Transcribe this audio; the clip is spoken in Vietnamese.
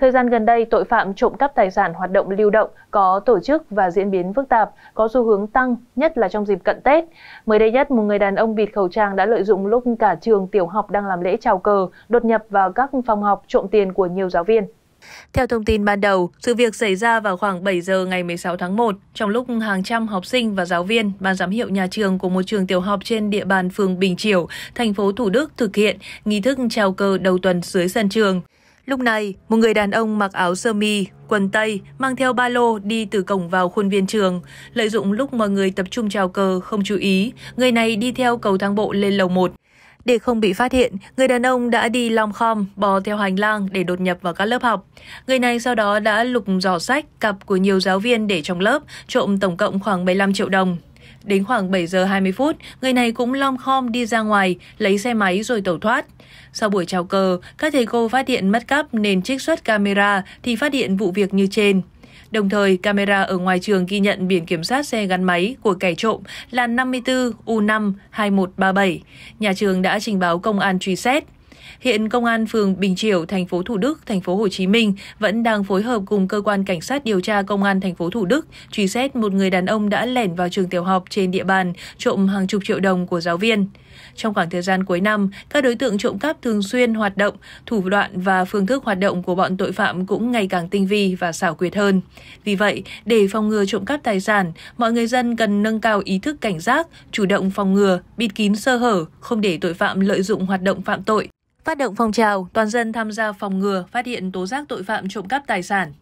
Thời gian gần đây, tội phạm trộm cắp tài sản hoạt động lưu động, có tổ chức và diễn biến phức tạp, có xu hướng tăng, nhất là trong dịp cận Tết. Mới đây nhất, một người đàn ông bịt khẩu trang đã lợi dụng lúc cả trường tiểu học đang làm lễ chào cờ, đột nhập vào các phòng học trộm tiền của nhiều giáo viên. Theo thông tin ban đầu, sự việc xảy ra vào khoảng 7 giờ ngày 16 tháng 1, trong lúc hàng trăm học sinh và giáo viên, ban giám hiệu nhà trường của một trường tiểu học trên địa bàn phường Bình Triểu, thành phố Thủ Đức thực hiện nghi thức chào cờ đầu tuần dưới sân trường. Lúc này, một người đàn ông mặc áo sơ mi, quần tây, mang theo ba lô đi từ cổng vào khuôn viên trường. Lợi dụng lúc mọi người tập trung chào cờ, không chú ý, người này đi theo cầu thang bộ lên lầu 1. Để không bị phát hiện, người đàn ông đã đi long khom, bò theo hành lang để đột nhập vào các lớp học. Người này sau đó đã lục giỏ sách, cặp của nhiều giáo viên để trong lớp, trộm tổng cộng khoảng 15 triệu đồng. Đến khoảng 7 giờ 20 phút, người này cũng lom khom đi ra ngoài, lấy xe máy rồi tẩu thoát. Sau buổi trào cờ, các thầy cô phát hiện mất cắp nên trích xuất camera thì phát hiện vụ việc như trên. Đồng thời, camera ở ngoài trường ghi nhận biển kiểm soát xe gắn máy của kẻ trộm là 54U5 2137. Nhà trường đã trình báo công an truy xét. Hiện công an phường Bình Triều, thành phố Thủ Đức, thành phố Hồ Chí Minh vẫn đang phối hợp cùng cơ quan cảnh sát điều tra công an thành phố Thủ Đức truy xét một người đàn ông đã lẻn vào trường tiểu học trên địa bàn trộm hàng chục triệu đồng của giáo viên. Trong khoảng thời gian cuối năm, các đối tượng trộm cắp thường xuyên hoạt động, thủ đoạn và phương thức hoạt động của bọn tội phạm cũng ngày càng tinh vi và xảo quyệt hơn. Vì vậy, để phòng ngừa trộm cắp tài sản, mọi người dân cần nâng cao ý thức cảnh giác, chủ động phòng ngừa, bịt kín sơ hở, không để tội phạm lợi dụng hoạt động phạm tội Phát động phong trào, toàn dân tham gia phòng ngừa, phát hiện tố giác tội phạm trộm cắp tài sản.